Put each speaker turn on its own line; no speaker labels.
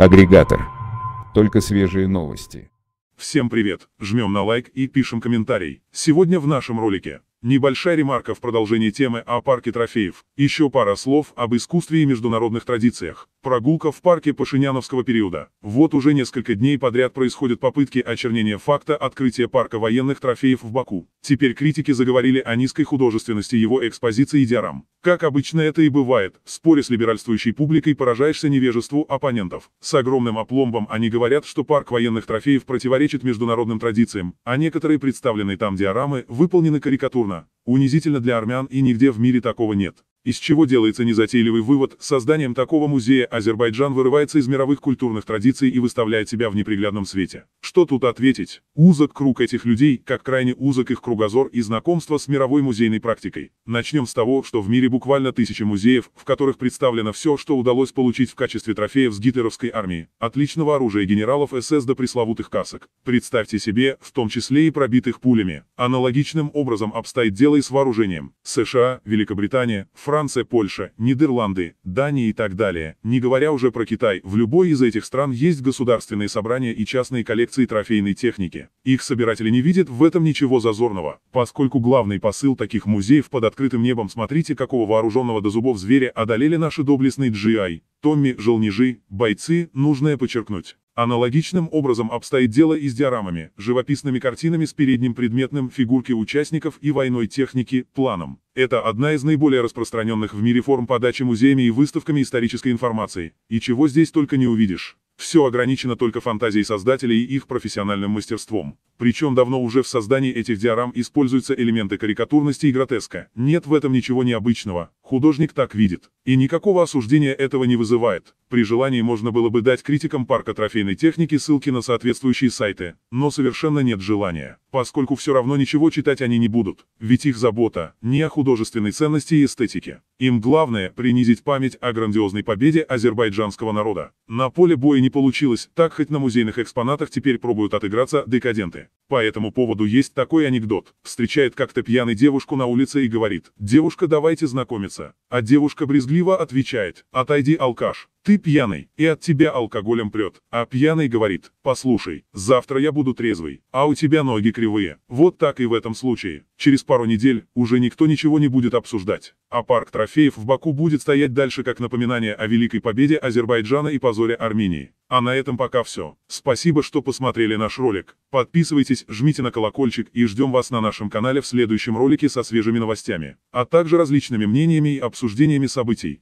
Агрегатор. Только свежие новости. Всем привет, жмем на лайк и пишем комментарий. Сегодня в нашем ролике небольшая ремарка в продолжении темы о парке трофеев, еще пара слов об искусстве и международных традициях. Прогулка в парке Пашиняновского периода. Вот уже несколько дней подряд происходят попытки очернения факта открытия парка военных трофеев в Баку. Теперь критики заговорили о низкой художественности его экспозиции и диарам. Как обычно это и бывает, в споре с либеральствующей публикой поражаешься невежеству оппонентов. С огромным опломбом они говорят, что парк военных трофеев противоречит международным традициям, а некоторые представленные там диорамы выполнены карикатурно, унизительно для армян и нигде в мире такого нет. Из чего делается незатейливый вывод, созданием такого музея Азербайджан вырывается из мировых культурных традиций и выставляет себя в неприглядном свете. Что тут ответить? Узок круг этих людей, как крайне узок их кругозор и знакомство с мировой музейной практикой. Начнем с того, что в мире буквально тысячи музеев, в которых представлено все, что удалось получить в качестве трофеев с гитлеровской армии, от личного оружия генералов СС до пресловутых касок. Представьте себе, в том числе и пробитых пулями. Аналогичным образом обстоит дело и с вооружением. США, Великобритания, Франция, Польша, Нидерланды, Дания и так далее. Не говоря уже про Китай, в любой из этих стран есть государственные собрания и частные коллекции коллекции трофейной техники. Их собиратели не видят в этом ничего зазорного, поскольку главный посыл таких музеев под открытым небом «Смотрите, какого вооруженного до зубов зверя одолели наши доблестные GI, Томми, Желнижи, бойцы, нужное подчеркнуть». Аналогичным образом обстоит дело и с диорамами, живописными картинами с передним предметным, фигурки участников и войной техники, планом. Это одна из наиболее распространенных в мире форм подачи музеями и выставками исторической информации, и чего здесь только не увидишь. Все ограничено только фантазией создателей и их профессиональным мастерством. Причем давно уже в создании этих диорам используются элементы карикатурности и гротеска. Нет в этом ничего необычного, художник так видит. И никакого осуждения этого не вызывает. При желании можно было бы дать критикам парка трофейной техники ссылки на соответствующие сайты, но совершенно нет желания, поскольку все равно ничего читать они не будут, ведь их забота не о художественной ценности и эстетике. Им главное принизить память о грандиозной победе азербайджанского народа. На поле боя не получилось, так хоть на музейных экспонатах теперь пробуют отыграться декаденты. По этому поводу есть такой анекдот. Встречает как-то пьяный девушку на улице и говорит, «Девушка, давайте знакомиться». А девушка брезгливо отвечает, «Отойди, алкаш, ты пьяный, и от тебя алкоголем прет. А пьяный говорит, послушай, завтра я буду трезвый, а у тебя ноги кривые. Вот так и в этом случае. Через пару недель уже никто ничего не будет обсуждать. А парк трофеев в Баку будет стоять дальше как напоминание о великой победе Азербайджана и позоре Армении. А на этом пока все. Спасибо, что посмотрели наш ролик. Подписывайтесь, жмите на колокольчик и ждем вас на нашем канале в следующем ролике со свежими новостями, а также различными мнениями и обсуждениями событий.